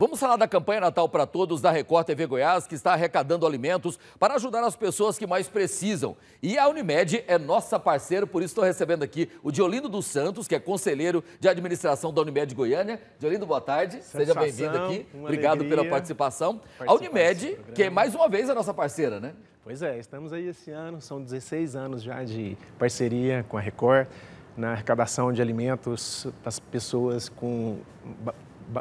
Vamos falar da campanha Natal para Todos da Record TV Goiás, que está arrecadando alimentos para ajudar as pessoas que mais precisam. E a Unimed é nossa parceira, por isso estou recebendo aqui o Diolindo dos Santos, que é conselheiro de administração da Unimed Goiânia. Diolindo, boa tarde. Seja bem-vindo aqui. Obrigado alegria. pela participação. A Unimed, que é mais uma vez a nossa parceira, né? Pois é, estamos aí esse ano, são 16 anos já de parceria com a Record na arrecadação de alimentos das pessoas com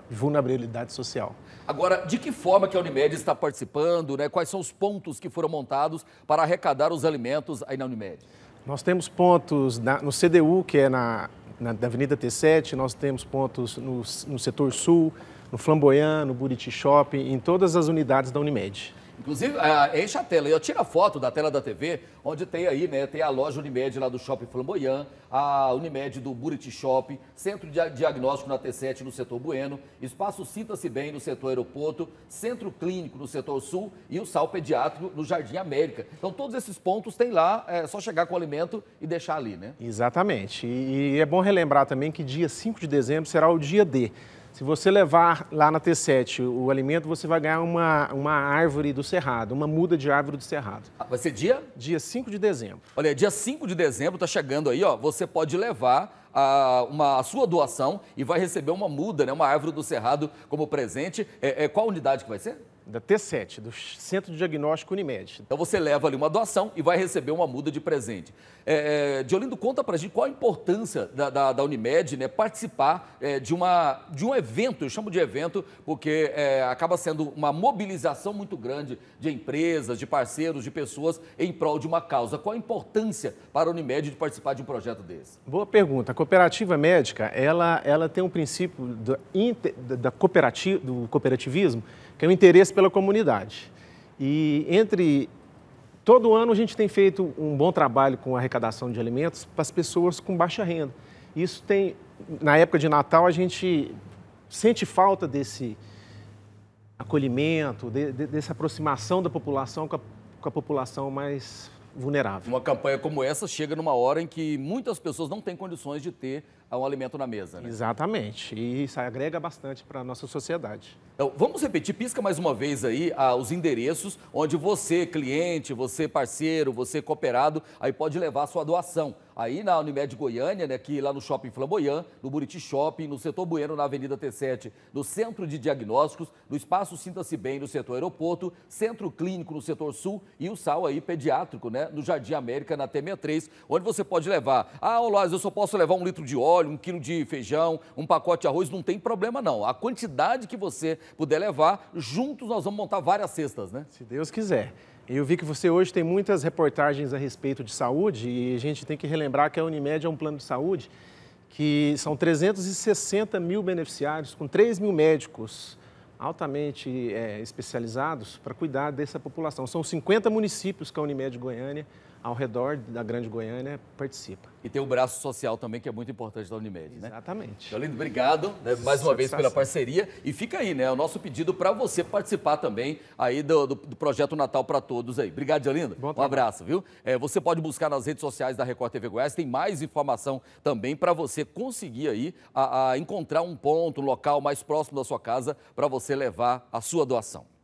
vulnerabilidade social. Agora, de que forma que a Unimed está participando? Né? Quais são os pontos que foram montados para arrecadar os alimentos aí na Unimed? Nós temos pontos na, no CDU, que é na, na, Avenida T7, nós temos pontos no, no setor sul, no Flamboyant, no Buriti Shopping, em todas as unidades da Unimed. Inclusive, ah, enche a tela. Eu tiro a foto da tela da TV, onde tem aí, né? Tem a loja Unimed lá do Shopping Flamboyant, a Unimed do Buriti Shop, Centro de Diagnóstico na T7 no setor Bueno, Espaço Sinta-se Bem no setor Aeroporto, Centro Clínico no setor Sul e o Sal Pediátrico no Jardim América. Então, todos esses pontos tem lá, é só chegar com o alimento e deixar ali, né? Exatamente. E é bom relembrar também que dia 5 de dezembro será o dia D. Se você levar lá na T7 o alimento, você vai ganhar uma, uma árvore do Cerrado, uma muda de árvore do Cerrado. Ah, vai ser dia? Dia 5 de dezembro. Olha, dia 5 de dezembro está chegando aí, ó. Você pode levar a, uma, a sua doação e vai receber uma muda, né? Uma árvore do Cerrado como presente. É, é, qual unidade que vai ser? da T7, do Centro de Diagnóstico Unimed. Então você leva ali uma doação e vai receber uma muda de presente. É, é, Diolindo, conta pra gente qual a importância da, da, da Unimed né, participar é, de, uma, de um evento, eu chamo de evento porque é, acaba sendo uma mobilização muito grande de empresas, de parceiros, de pessoas em prol de uma causa. Qual a importância para a Unimed de participar de um projeto desse? Boa pergunta. A cooperativa médica, ela, ela tem um princípio da, da cooperativa, do cooperativismo, que é o interesse pela comunidade. E entre todo ano a gente tem feito um bom trabalho com arrecadação de alimentos para as pessoas com baixa renda. Isso tem na época de Natal a gente sente falta desse acolhimento, de, de, dessa aproximação da população com a, com a população mais vulnerável. Uma campanha como essa chega numa hora em que muitas pessoas não têm condições de ter ah, um alimento na mesa, né? Exatamente. E isso agrega bastante para a nossa sociedade. Então, vamos repetir, pisca mais uma vez aí ah, os endereços onde você, cliente, você, parceiro, você, cooperado, aí pode levar a sua doação aí na Unimed Goiânia, né, que lá no Shopping Flamboyant, no Buriti Shopping, no setor Bueno, na Avenida T7, no Centro de Diagnósticos, no Espaço Sinta-se Bem, no setor Aeroporto, Centro Clínico, no setor Sul e o SAL aí pediátrico, né, no Jardim América, na T63, onde você pode levar. Ah, Olaz, eu só posso levar um litro de óleo, um quilo de feijão, um pacote de arroz, não tem problema não. A quantidade que você puder levar, juntos nós vamos montar várias cestas, né? Se Deus quiser. Eu vi que você hoje tem muitas reportagens a respeito de saúde e a gente tem que relembrar que a Unimed é um plano de saúde que são 360 mil beneficiários, com 3 mil médicos altamente é, especializados para cuidar dessa população. São 50 municípios que a Unimed Goiânia, ao redor da Grande Goiânia, participa. E tem o braço social também, que é muito importante da Unimed, Exatamente. né? Exatamente. obrigado né, mais uma vez pela parceria. E fica aí, né, o nosso pedido para você participar também aí do, do, do Projeto Natal para Todos aí. Obrigado, Jolindo. Bom um trabalho. abraço, viu? É, você pode buscar nas redes sociais da Record TV Goiás, tem mais informação também para você conseguir aí a, a encontrar um ponto, um local mais próximo da sua casa para você você levar a sua doação.